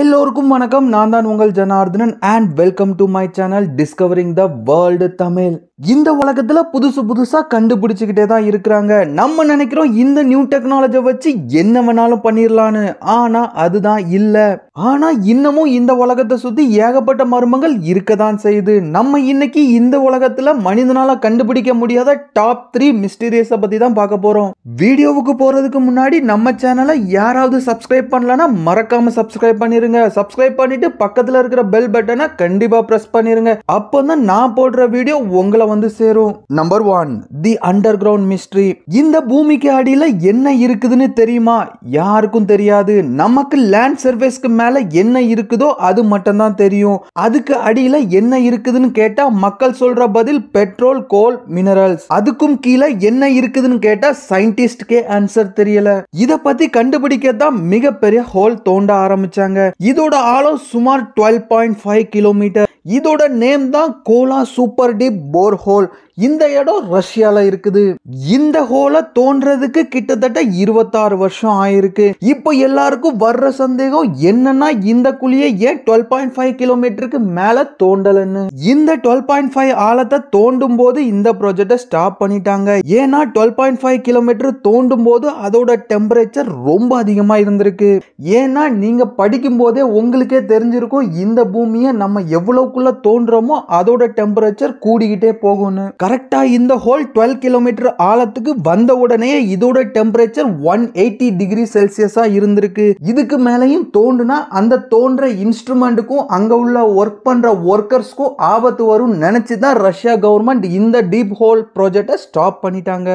எல்லோருக்கும் வணக்கம் நான் தான் உங்கள் Janardhanan and welcome to my channel discovering the world Tamil இந்த உலகத்துல புதுசு புதுசா கண்டுபிடிச்சுக்கிட்டே தான் இருக்கிறாங்க நம்ம நினைக்கிறோம் இந்த நியூ டெக்னாலஜி வச்சு என்ன வேணாலும் பண்ணிடலான்னு ஆனா அதுதான் இல்ல ஆனா இன்னமும் இந்த உலகத்தை சுத்தி ஏகப்பட்ட மர்மங்கள் இருக்க தான் செய்யுது நம்ம இன்னைக்கு இந்த உலகத்துல மனிதனால கண்டுபிடிக்க முடியாத டாப் த்ரீ மிஸ்டீரியஸை பத்தி தான் பார்க்க போறோம் வீடியோவுக்கு போறதுக்கு முன்னாடி நம்ம சேனலை யாராவது சப்ஸ்கிரைப் பண்ணலன்னா மறக்காம சப்ஸ்கிரைப் பண்ணிருங்க சப்ஸ்கிரைப் பண்ணிட்டு பக்கத்துல இருக்கிற பெல் பட்டனை கண்டிப்பா பிரஸ் பண்ணிருங்க அப்போ தான் நான் போடுற வீடியோ உங்களை வந்து சேரும் number one the underground mystery இந்த பூமிக்கு அடியில என்ன இருக்குதுன்னு தெரியுமா யாருக்கும் தெரியாது நமக்கு லேண்ட் சர்வேஸ்க்கு மேல என்ன இருக்குதோ அது மட்டும்தான் தெரியும் அதுக்கு அடியில என்ன இருக்குதுன்னு கேட்டா மக்கள் சொல்ற பதில் பெட்ரோல் கோல் மினரல்ஸ் அதுக்கும் கீழே என்ன இருக்குதுன்னு கேட்டா சயின்டிஸ்ட்கே ஆன்சர் தெரியல இத பத்தி கண்டுபிடிக்க தான் மிகப்பெரிய ஹோல் தோண்ட ஆரம்பிச்சாங்க இதோட ஆழம் சுமார் டுவெல் பாயிண்ட் ஃபைவ் கிலோமீட்டர் இதோட நேம் தான் கோலா சூப்பர் டீப் போர்ஹோல் இந்த இடம் ரஷ்யாவில் இருக்குது இந்த ஹோல தோன்றதுக்கு கிட்டத்தட்ட இருபத்தாறு வருஷம் ஆயிருக்கு இப்போ எல்லாருக்கும் வர்ற சந்தேகம் என்னன்னா இந்த குழியை ஏன் டுவெல் பாயிண்ட் ஃபைவ் கிலோமீட்டருக்கு மேலே தோண்டலன்னு இந்த டுவெல் பாயிண்ட் ஃபைவ் ஆழத்தை தோண்டும் போது இந்த ப்ராஜெக்டை ஸ்டாப் பண்ணிட்டாங்க ஏன்னா டுவெல் பாயிண்ட் ஃபைவ் கிலோமீட்டர் தோண்டும் போது அதோட டெம்பரேச்சர் ரொம்ப அதிகமாக இருந்திருக்கு ஏன்னா நீங்கள் படிக்கும் போதே உங்களுக்கே தெரிஞ்சிருக்கும் இந்த பூமியை நம்ம எவ்வளோக்குள்ளே தோன்றோமோ அதோட டெம்பரேச்சர் கூடிக்கிட்டே போகும்னு கரெக்டாக இந்த ஹோல் டுவெல் கிலோமீட்டர் ஆழத்துக்கு வந்த உடனே இதோட டெம்பரேச்சர் ஒன் எயிட்டி டிகிரி செல்சியஸாக இருந்திருக்கு இதுக்கு மேலேயும் தோண்டுனா அந்த தோன்ற இன்ஸ்ட்ருமெண்ட்டுக்கும் அங்கே உள்ள ஒர்க் பண்ணுற ஒர்க்கர்ஸ்க்கும் ஆபத்து வரும்னு நினச்சி தான் ரஷ்யா கவர்மெண்ட் இந்த டீப் ஹோல் ப்ராஜெக்டை ஸ்டாப் பண்ணிட்டாங்க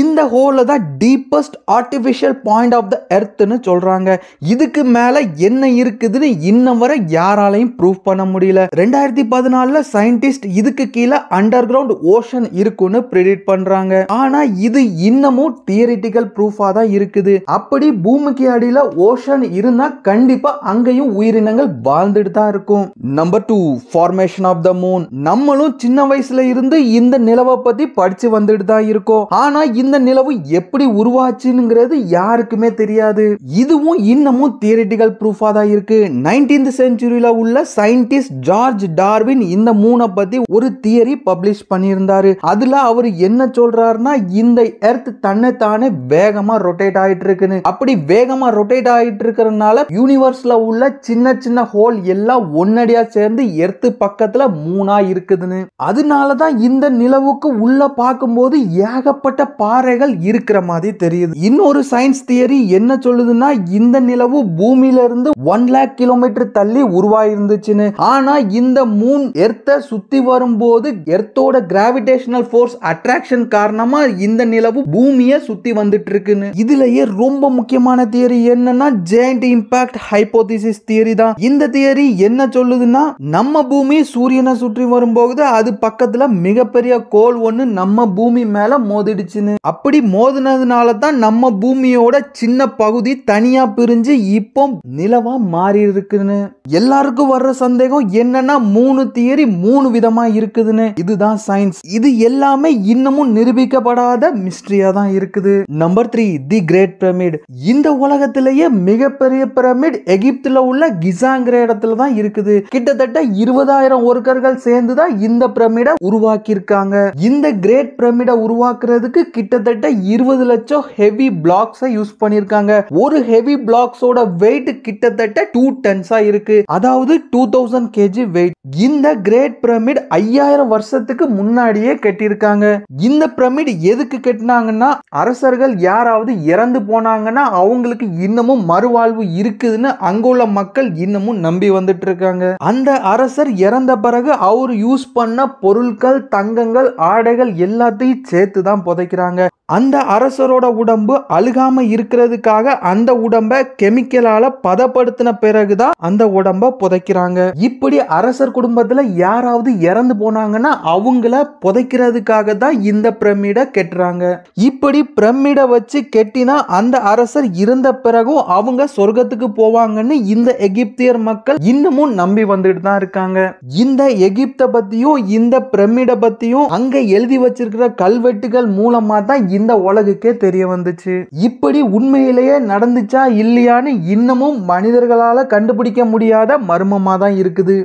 இந்த ஹோலில் தான் deepest artificial point of the எர்த்துன்னு சொல்கிறாங்க இதுக்கு மேலே என்ன இருக்குதுன்னு இன்ன வரை யாராலையும் ப்ரூவ் பண்ண முடியல ரெண்டாயிரத்தி பதினாலில் சயின்டிஸ்ட் இதுக்கு கீழே அண்டர் கிரவுண்ட் ஓஷன் இருக்குன்னு ப்ரிடிக்ட் பண்ணுறாங்க ஆனால் இது இன்னமும் தியரிட்டிக்கல் ப்ரூஃபாக தான் இருக்குது அப்படி பூமிக்கு அடியில் ஓஷன் இருந்தால் கண்டிப்பாக அங்கேயும் உயிரினங்கள் வாழ்ந்துட்டு தான் இருக்கும் number two formation of the moon நம்மளும் சின்ன வயசுல இருந்து இந்த நிலவை பற்றி படித்து வந்துட்டு தான் இருக்கோம் ஆனால் இந்த நிலவு எப்படி உருவாச்சுங்கிறது யாருக்குமே தெரியாது இதுவும் இன்னமும் தியரிட்டிகல் ப்ரூஃபாக தான் இருக்கு நைன்டீன்த் செஞ்சுரியில் உள்ள சயின்டிஸ்ட் ஜார்ஜ் டார்வின் இந்த மூணை பற்றி ஒரு தியரி பப்ளிஷ் பண்ணியிருந்தாரு அதில் அவர் என்ன சொல்றாருன்னா இந்த எர்த் தன்னை தானே வேகமாக ரொட்டேட் ஆயிட்டு இருக்குன்னு அப்படி வேகமாக ரொட்டேட் ஆகிட்டு இருக்கிறதுனால யூனிவர்ஸில் உள்ள சின்ன சின்ன ஹோல் எல்லாம் ஒன்னடியா சேர்ந்து எர்த்து பக்கத்தில் மூணாக இருக்குதுன்னு அதனால தான் இந்த நிலவுக்கு உள்ள பார்க்கும்போது ஏகப்பட்ட பாறைகள் இருக்கிற மாதிரி தெரியுது இன்னொரு சயின்ஸ் தியரி என்ன சொல்லுதுன்னா இந்த நிலவு பூமியில இருந்து ஒன் லேக் கிலோமீட்டர் தள்ளி உருவாயிருந்துச்சுன்னு ஆனா இந்த மூன் எர்த்தை சுத்தி வரும்போது எர்த்தோட கிராவிடேஷனல் ஃபோர்ஸ் அட்ராக்ஷன் காரணமா இந்த நிலவு பூமியை சுத்தி வந்துட்டு இருக்குன்னு இதுலயே ரொம்ப முக்கியமான தியரி என்னன்னா ஜெயண்ட் இம்பாக்ட் ஹைபோதிசிஸ் தியரி தான் இந்த தியரி என்ன சொல்லுதுன்னா நம்ம பூமி சூரியனை சுற்றி வரும்போது அது பக்கத்துல மிகப்பெரிய கோல் ஒன்று நம்ம பூமி மேல மோதிடுச்சு மோதுன்னு அப்படி மோதுனதுனால தான் நம்ம பூமியோட சின்ன பகுதி தனியா பிரிஞ்சு இப்போ நிலவா மாறி இருக்குதுன்னு எல்லாருக்கும் வர்ற சந்தேகம் என்னன்னா மூணு தியரி மூணு விதமா இருக்குதுன்னு இதுதான் சயின்ஸ் இது எல்லாமே இன்னமும் நிரூபிக்கப்படாத மிஸ்ட்ரியா தான் இருக்குது number three the great pyramid இந்த உலகத்திலேயே மிகப்பெரிய பிரமிட் எகிப்துல உள்ள கிசாங்கிற இடத்துல தான் இருக்குது கிட்டத்தட்ட இருபதாயிரம் ஒர்க்கர்கள் சேர்ந்து தான் இந்த பிரமிடை உருவாக்கி இருக்காங்க இந்த கிரேட் பிரமிடை உருவாக்குறதுக்கு கிட்டத்தட்ட இருபது லட்சம் ஹெவி பிளாக்ஸை யூஸ் பண்ணியிருக்காங்க ஒரு ஹெவி பிளாக்ஸோட வெயிட் கிட்டத்தட்ட டூ டென்ஸா இருக்கு அதாவது டூ தௌசண்ட் கேஜி வெயிட் இந்த கிரேட் பிரமிட் ஐயாயிரம் வருஷத்துக்கு முன்னாடியே கட்டியிருக்காங்க இந்த பிரமிட் எதுக்கு கட்டினாங்கன்னா அரசர்கள் யாராவது இறந்து போனாங்கன்னா அவங்களுக்கு இன்னமும் மறுவாழ்வு இருக்குதுன்னு அங்குள்ள மக்கள் இன்னமும் நம்பி வந்துட்டு இருக்காங்க அந்த அரசர் இறந்த பிறகு அவர் யூஸ் பண்ண பொருட்கள் தங்கங்கள் ஆடைகள் எல்லாத்தையும் சேர்த்து தான் புதைக்கிறாங்க அந்த அரசரோட உடம்பு அழுகாம இருக்கிறதுக்காக அந்த உடம்பை கெமிக்கலால் பதப்படுத்தின பிறகு தான் அந்த உடம்ப புதைக்கிறாங்க இப்படி அரசர் குடும்பத்தில் யாராவது இறந்து போனாங்கன்னா அவங்கள புதைக்கிறதுக்காக தான் இந்த பிரமிடை கெட்டுறாங்க இப்படி பிரமிடை வச்சு கெட்டினா அந்த அரசர் இருந்த பிறகும் அவங்க சொர்க்கத்துக்கு போவாங்கன்னு இந்த எகிப்தியர் மக்கள் இன்னமும் நம்பி வந்துட்டு தான் இருக்காங்க இந்த எகிப்தை பற்றியும் இந்த பிரமிடை பற்றியும் அங்கே எழுதி வச்சிருக்கிற கல்வெட்டுகள் மூலமாக தான் இந்த உலகுக்கே தெரிய வந்துச்சு இப்படி உண்மையிலேயே நடந்துச்சா இல்லையான்னு இன்னமும் மனிதர்களால் கண்டுபிடிக்க முடியாத மர்மமாக தான் இருக்குது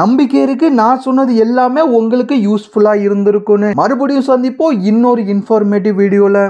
நம்பிக்கை இருக்கு நான் சொன்னது எல்லாமே உங்களுக்கு யூஸ்ஃபுல்லாக இருந்திருக்குன்னு மறுபடியும் சந்திப்போம் இன்னொரு இன்ஃபர்மேட்டிவ் வீடியோவில்